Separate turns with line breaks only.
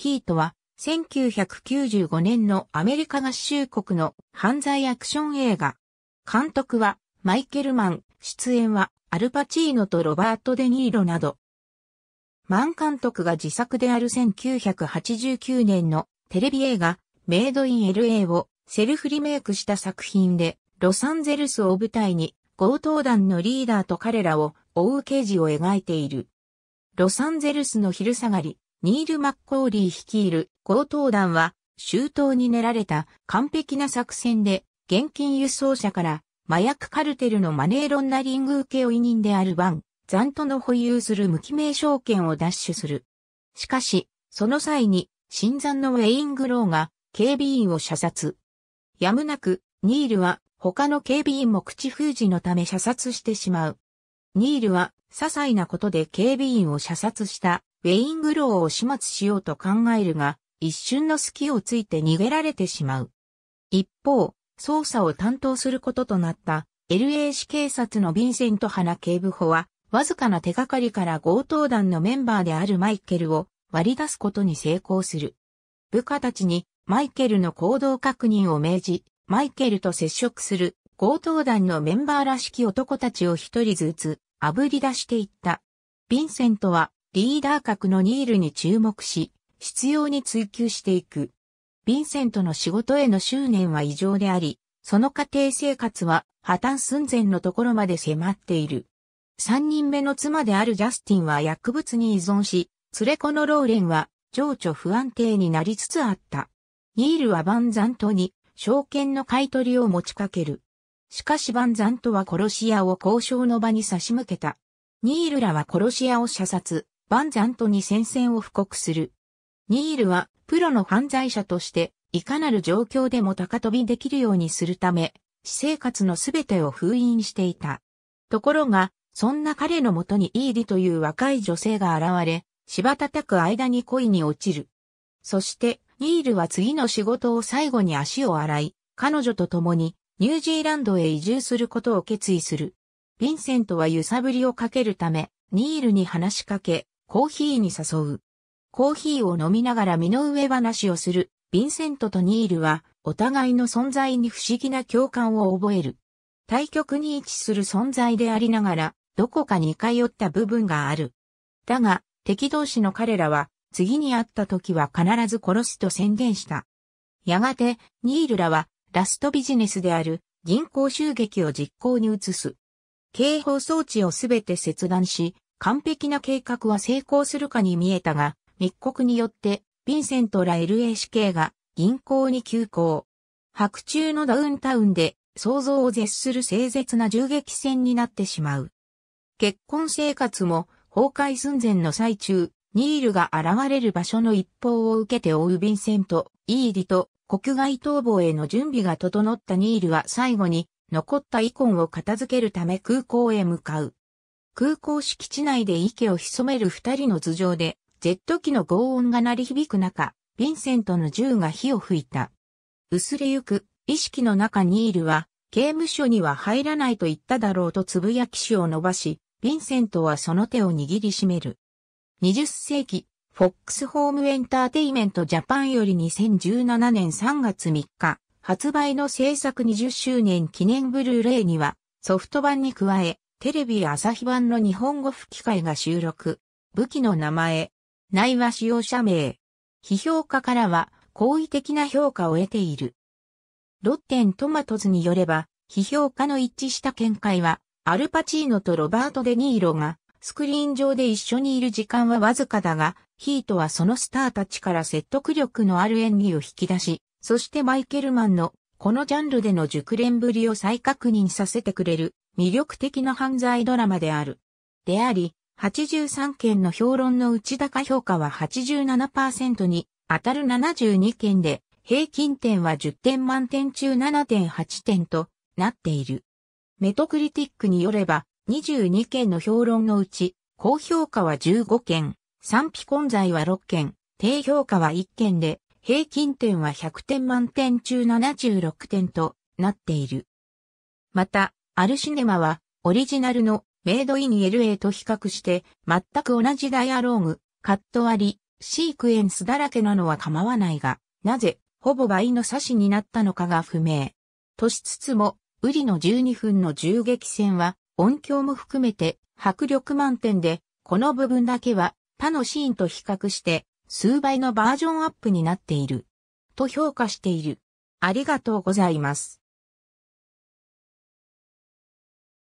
ヒートは、1995年のアメリカ合衆国の犯罪アクション映画。監督は、マイケルマン、出演は、アルパチーノとロバート・デ・ニーロなど。マン監督が自作である1989年のテレビ映画、メイド・イン・ LA をセルフリメイクした作品で、ロサンゼルスを舞台に、強盗団のリーダーと彼らを追う刑事を描いている。ロサンゼルスの昼下がり、ニール・マッコーリー率いる強盗団は、周到に練られた完璧な作戦で、現金輸送車から麻薬カルテルのマネーロンダリング受を負人であるバン、ザントの保有する無記名証券を奪取する。しかし、その際に、新山のウェイングローが警備員を射殺。やむなく、ニールは他の警備員も口封じのため射殺してしまう。ニールは、些細なことで警備員を射殺したウェイングローを始末しようと考えるが、一瞬の隙をついて逃げられてしまう。一方、捜査を担当することとなった LA 市警察のヴィンセント・ハナ警部補は、わずかな手がかりから強盗団のメンバーであるマイケルを割り出すことに成功する。部下たちにマイケルの行動確認を命じ、マイケルと接触する強盗団のメンバーらしき男たちを一人ずつ炙り出していった。ヴィンセントはリーダー格のニールに注目し、必要に追求していく。ヴィンセントの仕事への執念は異常であり、その家庭生活は破綻寸前のところまで迫っている。三人目の妻であるジャスティンは薬物に依存し、連れ子のローレンは情緒不安定になりつつあった。ニールはバンザントに証券の買い取りを持ちかける。しかしバンザントは殺し屋を交渉の場に差し向けた。ニールらは殺し屋を射殺、バンザントに戦線を布告する。ニールはプロの犯罪者としていかなる状況でも高飛びできるようにするため、私生活のすべてを封印していた。ところが、そんな彼のもとにイーディという若い女性が現れ、芝叩く間に恋に落ちる。そして、ニールは次の仕事を最後に足を洗い、彼女と共にニュージーランドへ移住することを決意する。ヴィンセントは揺さぶりをかけるため、ニールに話しかけ、コーヒーに誘う。コーヒーを飲みながら身の上話をする、ヴィンセントとニールは、お互いの存在に不思議な共感を覚える。対極に位置する存在でありながら、どこか似通った部分がある。だが、敵同士の彼らは、次に会った時は必ず殺すと宣言した。やがて、ニールらは、ラストビジネスである、銀行襲撃を実行に移す。警報装置をすべて切断し、完璧な計画は成功するかに見えたが、密告によって、ヴィンセントら l h k が銀行に急行。白昼のダウンタウンで想像を絶する静絶な銃撃戦になってしまう。結婚生活も崩壊寸前の最中、ニールが現れる場所の一報を受けて追うヴィンセント、イーディと国外逃亡への準備が整ったニールは最後に残ったイコンを片付けるため空港へ向かう。空港敷地内で息を潜める二人の頭上で、ジェット機の轟音が鳴り響く中、ヴィンセントの銃が火を吹いた。薄れゆく、意識の中ニールは、刑務所には入らないと言っただろうとつぶやき手を伸ばし、ヴィンセントはその手を握りしめる。20世紀、フォックスホームエンターテイメントジャパンより2017年3月3日、発売の制作20周年記念ブルーレイには、ソフト版に加え、テレビ朝日版の日本語吹き替えが収録。武器の名前、内話使用者名。批評家からは好意的な評価を得ている。ロッテントマトズによれば、批評家の一致した見解は、アルパチーノとロバート・デ・ニーロが、スクリーン上で一緒にいる時間はわずかだが、ヒートはそのスターたちから説得力のある演技を引き出し、そしてマイケルマンのこのジャンルでの熟練ぶりを再確認させてくれる魅力的な犯罪ドラマである。であり、83件の評論の内高評価は87%に当たる72件で、平均点は10点満点中7.8点となっている。メトクリティックによれば、22件の評論のうち、高評価は15件、賛否混在は6件、低評価は1件で、平均点は100点満点中76点となっている。また、アルシネマは、オリジナルのメイドイン LA と比較して、全く同じダイアローグ、カット割り、シークエンスだらけなのは構わないが、なぜ、ほぼ倍の差しになったのかが不明。としつつも、ウリの12分の銃撃戦は、音響も含めて、迫力満点で、この部分だけは、他のシーンと比較して、数倍のバージョンアップになっている。と評価している。ありがとうございます。